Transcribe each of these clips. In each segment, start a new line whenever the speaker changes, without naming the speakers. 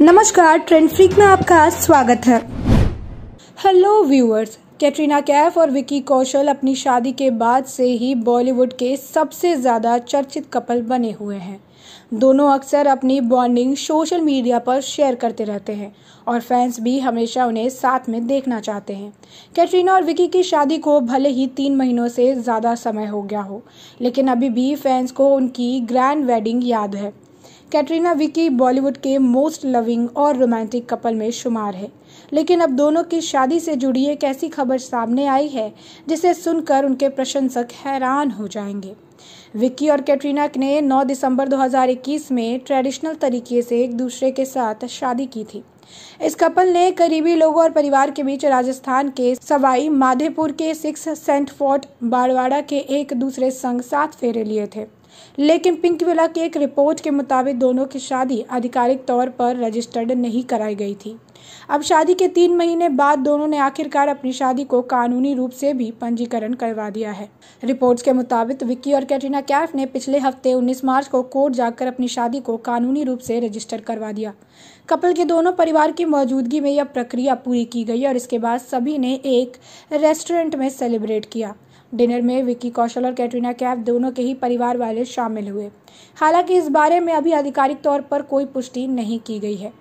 नमस्कार trend freak में आपका स्वागत है
हेलो व्यूअर्स कैटरीना कैफ और विकी कौशल अपनी शादी के बाद से ही बॉलीवुड के सबसे ज़्यादा चर्चित कपल बने हुए हैं दोनों अक्सर अपनी बॉन्डिंग सोशल मीडिया पर शेयर करते रहते हैं और फैंस भी हमेशा उन्हें साथ में देखना चाहते हैं कैटरीना और विकी की शादी को भले ही तीन महीनों से ज़्यादा समय हो गया हो लेकिन अभी भी फैंस को उनकी ग्रैंड वेडिंग याद है कैटरीना विकी बॉलीवुड के मोस्ट लविंग और रोमांटिक कपल में शुमार है लेकिन अब दोनों की शादी से जुड़ी एक ऐसी खबर सामने आई है जिसे सुनकर उनके प्रशंसक हैरान हो जाएंगे विक्की और कैटरीना ने 9 दिसंबर 2021 में ट्रेडिशनल तरीके से एक दूसरे के साथ शादी की थी इस कपल ने करीबी लोगों और परिवार के बीच राजस्थान के सवाई माधेपुर के सिक्स सेंट फोर्ट बाड़वाड़ा के एक दूसरे संग साथ फेरे लिए थे लेकिन पिंक विला की एक रिपोर्ट के मुताबिक दोनों की शादी आधिकारिक तौर पर रजिस्टर्ड नहीं कराई गई थी अब शादी के तीन महीने बाद दोनों ने आखिरकार अपनी शादी को कानूनी रूप से भी पंजीकरण करवा दिया है रिपोर्ट्स के मुताबिक विक्की और कैटरीना कैफ ने पिछले हफ्ते 19 मार्च को कोर्ट जाकर अपनी शादी को कानूनी रूप से रजिस्टर करवा दिया कपल के दोनों परिवार की मौजूदगी में यह प्रक्रिया पूरी की गई और इसके बाद सभी ने एक रेस्टोरेंट में सेलिब्रेट किया डिनर में विक्की कौशल और कैटरीना कैफ दोनों के ही परिवार वाले शामिल हुए हालांकि इस बारे में अभी आधिकारिक तौर पर कोई पुष्टि नहीं की गई है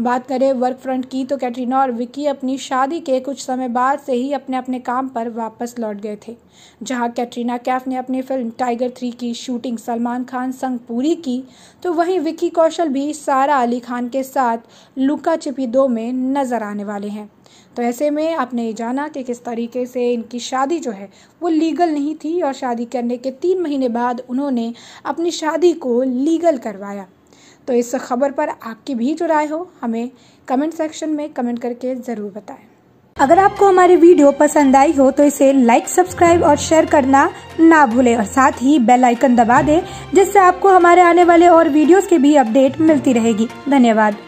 बात करें वर्क फ्रंट की तो कैटरीना और विक्की अपनी शादी के कुछ समय बाद से ही अपने अपने काम पर वापस लौट गए थे जहां कैटरीना कैफ ने अपनी फिल्म टाइगर थ्री की शूटिंग सलमान खान संग पूरी की तो वहीं विक्की कौशल भी सारा अली खान के साथ लुका छिपी दो में नज़र आने वाले हैं तो ऐसे में आपने ये जाना कि किस तरीके से इनकी शादी जो है वो लीगल नहीं थी और शादी करने के तीन महीने बाद उन्होंने अपनी शादी को लीगल करवाया तो इस खबर पर आपकी भी जो राय हो हमें कमेंट सेक्शन में कमेंट करके ज़रूर बताएं
अगर आपको हमारी वीडियो पसंद आई हो तो इसे लाइक सब्सक्राइब और शेयर करना ना भूलें और साथ ही बेल आइकन दबा दें जिससे आपको हमारे आने वाले और वीडियोस की भी अपडेट मिलती रहेगी धन्यवाद